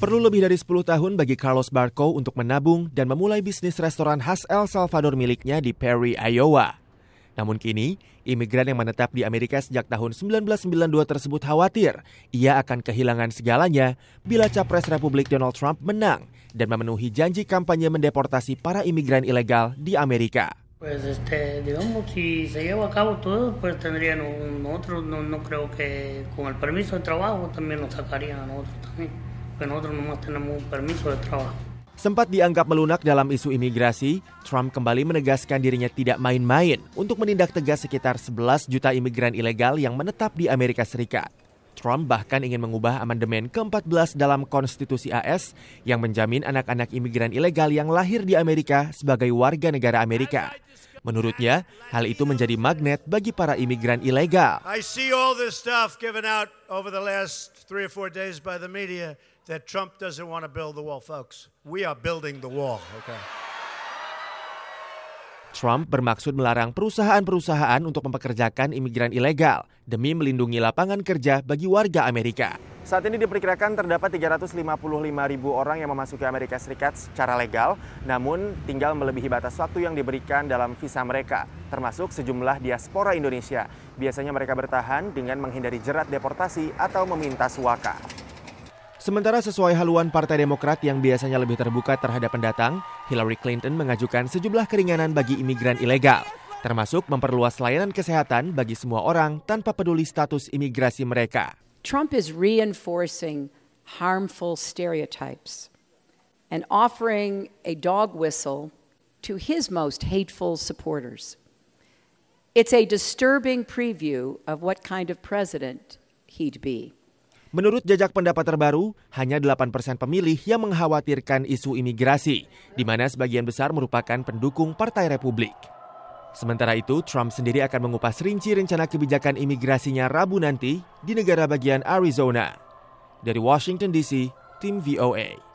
Perlu lebih dari 10 tahun bagi Carlos Barco untuk menabung dan memulai bisnis restoran khas El Salvador miliknya di Perry, Iowa. Namun kini, imigran yang menetap di Amerika sejak tahun 1992 tersebut khawatir ia akan kehilangan segalanya bila Capres Republik Donald Trump menang dan memenuhi janji kampanye mendeportasi para imigran ilegal di Amerika. Pues este, digamos, si se lleva a cabo todo, no, creo que con el permiso de trabajo también lo sacarían a también. Sempat dianggap melunak dalam isu imigrasi, Trump kembali menegaskan dirinya tidak main-main untuk menindak tegas sekitar 11 juta imigran ilegal yang menetap di Amerika Serikat. Trump bahkan ingin mengubah amandemen ke-14 dalam konstitusi AS yang menjamin anak-anak imigran ilegal yang lahir di Amerika sebagai warga negara Amerika. Menurutnya, hal itu menjadi magnet bagi para imigran ilegal. I see all this stuff given out over the last three or four days by the media that Trump doesn't want to build the wall, folks. We are building the wall, okay? Trump bermaksud melarang perusahaan-perusahaan untuk mempekerjakan imigran ilegal demi melindungi lapangan kerja bagi warga Amerika. Saat ini diperkirakan terdapat 355 ribu orang yang memasuki Amerika Serikat secara legal, namun tinggal melebihi batas waktu yang diberikan dalam visa mereka, termasuk sejumlah diaspora Indonesia. Biasanya mereka bertahan dengan menghindari jerat deportasi atau meminta suaka. Sementara sesuai haluan Partai Demokrat yang biasanya lebih terbuka terhadap pendatang, Hillary Clinton mengajukan sejumlah keringanan bagi imigran ilegal, termasuk memperluas layanan kesehatan bagi semua orang tanpa peduli status imigrasi mereka. Trump is reinforcing harmful stereotypes and offering a dog whistle to his most hateful supporters. It's a disturbing preview of what kind of president he'd be. Menurut jajak pendapat terbaru, hanya 8 persen pemilih yang mengkhawatirkan isu imigrasi, di mana sebagian besar merupakan pendukung Partai Republik. Sementara itu, Trump sendiri akan mengupas rinci rencana kebijakan imigrasinya Rabu nanti di negara bagian Arizona. Dari Washington DC, tim VOA.